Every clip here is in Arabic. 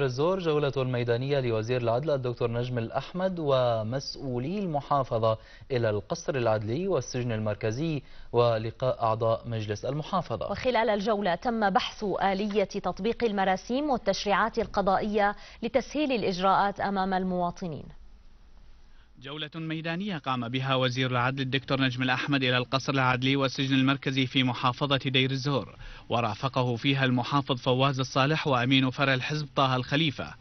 كفر الزور جولة ميدانية لوزير العدل الدكتور نجم الأحمد ومسؤولي المحافظة إلى القصر العدلي والسجن المركزي ولقاء أعضاء مجلس المحافظة وخلال الجولة تم بحث آلية تطبيق المراسيم والتشريعات القضائية لتسهيل الإجراءات أمام المواطنين جولة ميدانية قام بها وزير العدل الدكتور نجم الأحمد إلى القصر العدلي والسجن المركزي في محافظة دير الزور ورافقه فيها المحافظ فواز الصالح وأمين فرع الحزب طه الخليفة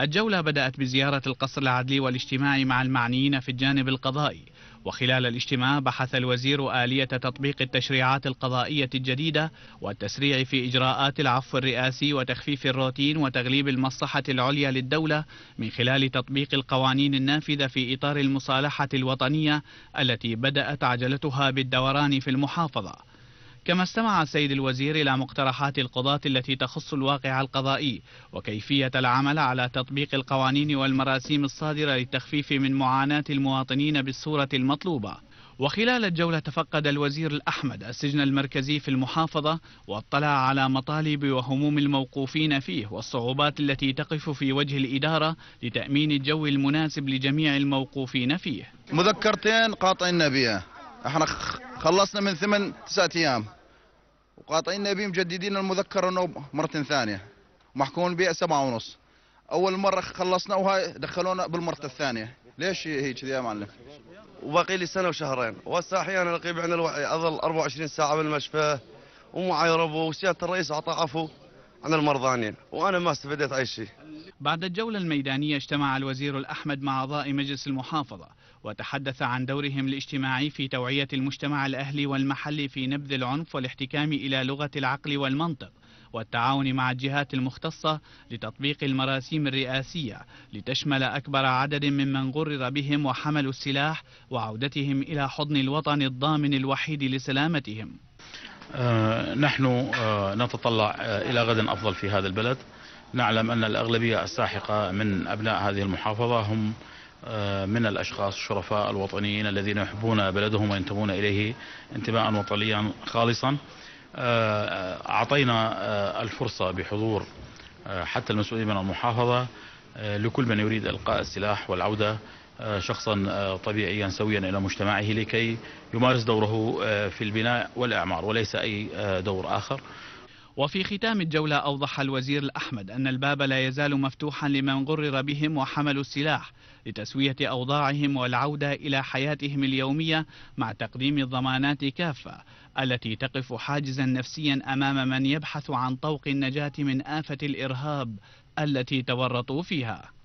الجولة بدأت بزيارة القصر العدلي والاجتماع مع المعنيين في الجانب القضائي وخلال الاجتماع بحث الوزير آلية تطبيق التشريعات القضائية الجديدة والتسريع في إجراءات العفو الرئاسي وتخفيف الروتين وتغليب المصلحة العليا للدولة من خلال تطبيق القوانين النافذة في إطار المصالحة الوطنية التي بدأت عجلتها بالدوران في المحافظة كما استمع السيد الوزير إلى مقترحات القضاة التي تخص الواقع القضائي وكيفية العمل على تطبيق القوانين والمراسيم الصادرة للتخفيف من معاناة المواطنين بالصورة المطلوبة وخلال الجولة تفقد الوزير الأحمد السجن المركزي في المحافظة واطلع على مطالب وهموم الموقوفين فيه والصعوبات التي تقف في وجه الإدارة لتأمين الجو المناسب لجميع الموقوفين فيه مذكرتين قاطعين بها احنا خلصنا من ثمان تسعة أيام وقاطعين بيه مجددين المذكر أنه مرة ثانية محكومين بيه سبعة ونص أول مرة خلصنا وهاي دخلونا بالمرة الثانية ليش هي كذي يا معلم؟ وباقي لي سنة وشهرين وهسه أحيانا القيب عندنا الو... أظل 24 ساعة بالمشفى ومعاي ربو وسيادة الرئيس أعطى عفو عن المرضانين وأنا ما استفدت أي شيء بعد الجولة الميدانية اجتمع الوزير الأحمد مع أعضاء مجلس المحافظة وتحدث عن دورهم الاجتماعي في توعية المجتمع الأهلي والمحلي في نبذ العنف والاحتكام إلى لغة العقل والمنطق والتعاون مع الجهات المختصة لتطبيق المراسيم الرئاسية لتشمل أكبر عدد ممن غرر بهم وحملوا السلاح وعودتهم إلى حضن الوطن الضامن الوحيد لسلامتهم آه نحن آه نتطلع آه إلى غد أفضل في هذا البلد نعلم أن الأغلبية الساحقة من أبناء هذه المحافظة هم آه، من الأشخاص الشرفاء الوطنيين الذين يحبون بلدهم وينتمون إليه انتماء وطنيا خالصا آه، أعطينا آه، الفرصة بحضور حتى المسؤولين من المحافظة لكل من يريد إلقاء السلاح والعودة شخصا طبيعيا سويا إلى مجتمعه لكي يمارس دوره في البناء والإعمار وليس أي دور آخر وفي ختام الجولة أوضح الوزير الأحمد أن الباب لا يزال مفتوحا لمن غرر بهم وحملوا السلاح لتسوية أوضاعهم والعودة إلى حياتهم اليومية مع تقديم الضمانات كافة التي تقف حاجزا نفسيا أمام من يبحث عن طوق النجاة من آفة الإرهاب التي تورطوا فيها